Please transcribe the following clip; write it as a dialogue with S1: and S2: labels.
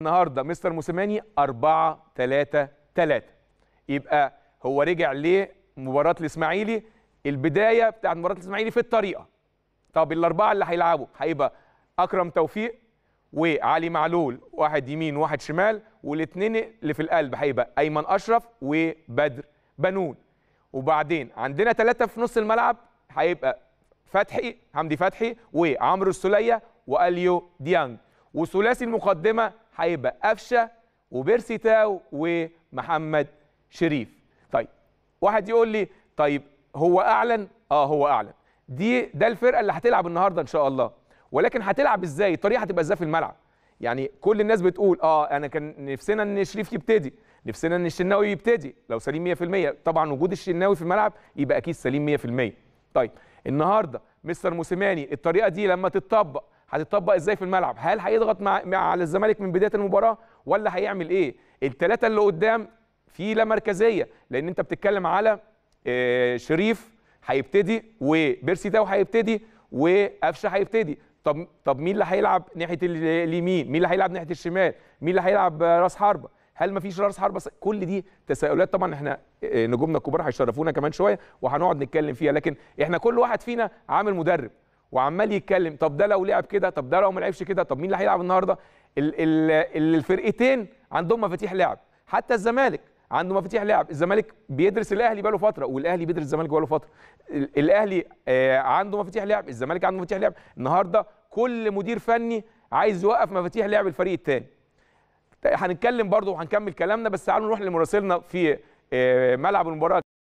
S1: النهارده مستر موسيماني 4 3 3 يبقى هو رجع لمباراه الاسماعيلي البدايه بتاعت مباراه الاسماعيلي في الطريقه طب الاربعه اللي هيلعبوا هيبقى اكرم توفيق وعلي معلول واحد يمين واحد شمال والاثنين اللي في القلب هيبقى ايمن اشرف وبدر بنون وبعدين عندنا ثلاثه في نص الملعب هيبقى فتحي حمدي فتحي وعمرو السليه واليو ديانج وثلاثي المقدمه هيبقى قفشه وبيرسي تاو ومحمد شريف طيب واحد يقول لي طيب هو اعلن اه هو اعلن دي ده الفرقه اللي هتلعب النهارده ان شاء الله ولكن هتلعب ازاي الطريقه هتبقى ازاي في الملعب يعني كل الناس بتقول اه انا كان نفسنا ان شريف يبتدي نفسنا ان الشناوي يبتدي لو سليم 100% طبعا وجود الشناوي في الملعب يبقى اكيد سليم 100% طيب النهارده مستر موسيماني الطريقه دي لما تتطبق هتطبق ازاي في الملعب هل هيضغط مع, مع على الزمالك من بدايه المباراه ولا هيعمل ايه الثلاثه اللي قدام في لا مركزيه لان انت بتتكلم على آه، شريف هيبتدي وبيرسي تاو هيبتدي وقفشه هيبتدي طب طب مين اللي هيلعب ناحيه اليمين مين اللي هيلعب ناحيه الشمال مين اللي هيلعب راس حربه هل ما فيش راس حربه كل دي تساؤلات طبعا احنا آه، نجومنا الكبار هيشرفونا كمان شويه وهنقعد نتكلم فيها لكن احنا كل واحد فينا عامل مدرب وعمال يتكلم طب ده لو لعب كده طب ده لو ما لعبش كده طب مين اللي هيلعب النهارده الفرقتين عندهم مفاتيح لعب حتى الزمالك عنده مفاتيح لعب الزمالك بيدرس الاهلي بقاله فتره والاهلي بيدرس الزمالك بقاله فتره الاهلي آه، عنده مفاتيح لعب الزمالك عنده مفاتيح لعب النهارده كل مدير فني عايز يوقف مفاتيح لعب الفريق الثاني هنتكلم برضه وهنكمل كلامنا بس تعالوا نروح لمراسلنا في آه، ملعب المباراه